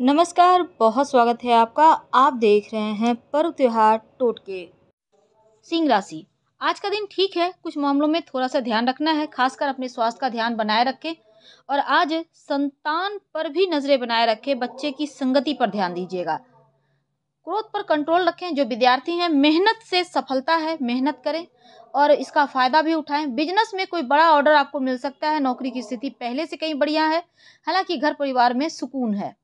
नमस्कार बहुत स्वागत है आपका आप देख रहे हैं पर्व त्यौहार टोटके सिंह राशि आज का दिन ठीक है कुछ मामलों में थोड़ा सा ध्यान रखना है खासकर अपने स्वास्थ्य का ध्यान बनाए रखें और आज संतान पर भी नजरें बनाए रखें बच्चे की संगति पर ध्यान दीजिएगा क्रोध पर कंट्रोल रखें जो विद्यार्थी हैं मेहनत से सफलता है मेहनत करें और इसका फ़ायदा भी उठाएं बिजनेस में कोई बड़ा ऑर्डर आपको मिल सकता है नौकरी की स्थिति पहले से कहीं बढ़िया है हालांकि घर परिवार में सुकून है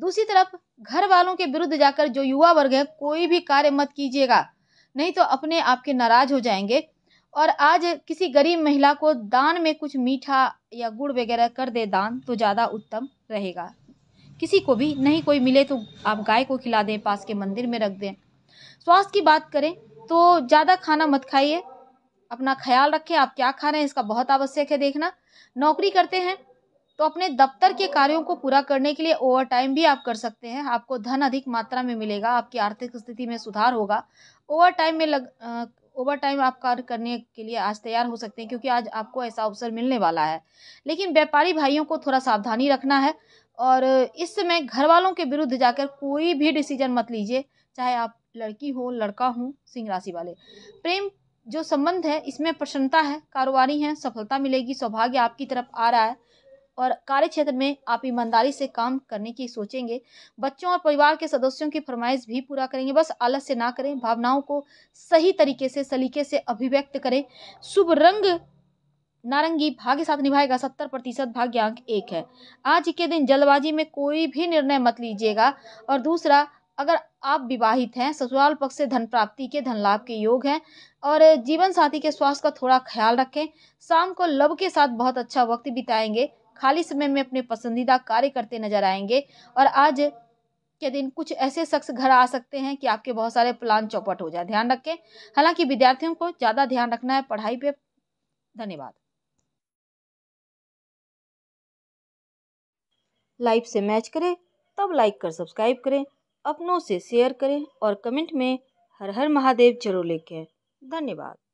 दूसरी तरफ घर वालों के विरुद्ध जाकर जो युवा वर्ग है कोई भी कार्य मत कीजिएगा नहीं तो अपने आप के नाराज हो जाएंगे और आज किसी गरीब महिला को दान में कुछ मीठा या गुड़ वगैरह कर दे दान तो ज़्यादा उत्तम रहेगा किसी को भी नहीं कोई मिले तो आप गाय को खिला दें पास के मंदिर में रख दें स्वास्थ्य की बात करें तो ज़्यादा खाना मत खाइए अपना ख्याल रखें आप क्या खा रहे हैं इसका बहुत आवश्यक है देखना नौकरी करते हैं तो अपने दफ्तर के कार्यों को पूरा करने के लिए ओवर टाइम भी आप कर सकते हैं आपको धन अधिक मात्रा में मिलेगा आपकी आर्थिक स्थिति में सुधार होगा ओवर टाइम में लग ओवर टाइम आप कार्य करने के लिए आज तैयार हो सकते हैं क्योंकि आज आपको ऐसा अवसर मिलने वाला है लेकिन व्यापारी भाइयों को थोड़ा सावधानी रखना है और इस समय घर वालों के विरुद्ध जाकर कोई भी डिसीजन मत लीजिए चाहे आप लड़की हो लड़का हो सिंह राशि वाले प्रेम जो संबंध है इसमें प्रसन्नता है कारोबारी है सफलता मिलेगी सौभाग्य आपकी तरफ आ रहा है और कार्य क्षेत्र में आप ईमानदारी से काम करने की सोचेंगे बच्चों और परिवार के सदस्यों की फरमाइश भी पूरा करेंगे बस आलस्य ना करें भावनाओं को सही तरीके से सलीके से अभिव्यक्त करें शुभ रंग नारंगी भाग्य साथ निभाएगा सत्तर प्रतिशत भाग्य अंक एक है आज के दिन जल्दबाजी में कोई भी निर्णय मत लीजिएगा और दूसरा अगर आप विवाहित हैं ससुराल पक्ष से धन प्राप्ति के धन लाभ के योग हैं और जीवन साथी के स्वास्थ्य का थोड़ा ख्याल रखें शाम को लव के साथ बहुत अच्छा वक्त बिताएंगे खाली समय में अपने पसंदीदा कार्य करते नजर आएंगे और आज के दिन कुछ ऐसे शख्स घर आ सकते हैं कि आपके बहुत सारे प्लान चौपट हो जाए ध्यान रखें हालांकि विद्यार्थियों को ज़्यादा ध्यान रखना है पढ़ाई पे धन्यवाद लाइव से मैच करें तब लाइक कर सब्सक्राइब करें अपनों से शेयर करें और कमेंट में हर हर महादेव जरूर लिखें धन्यवाद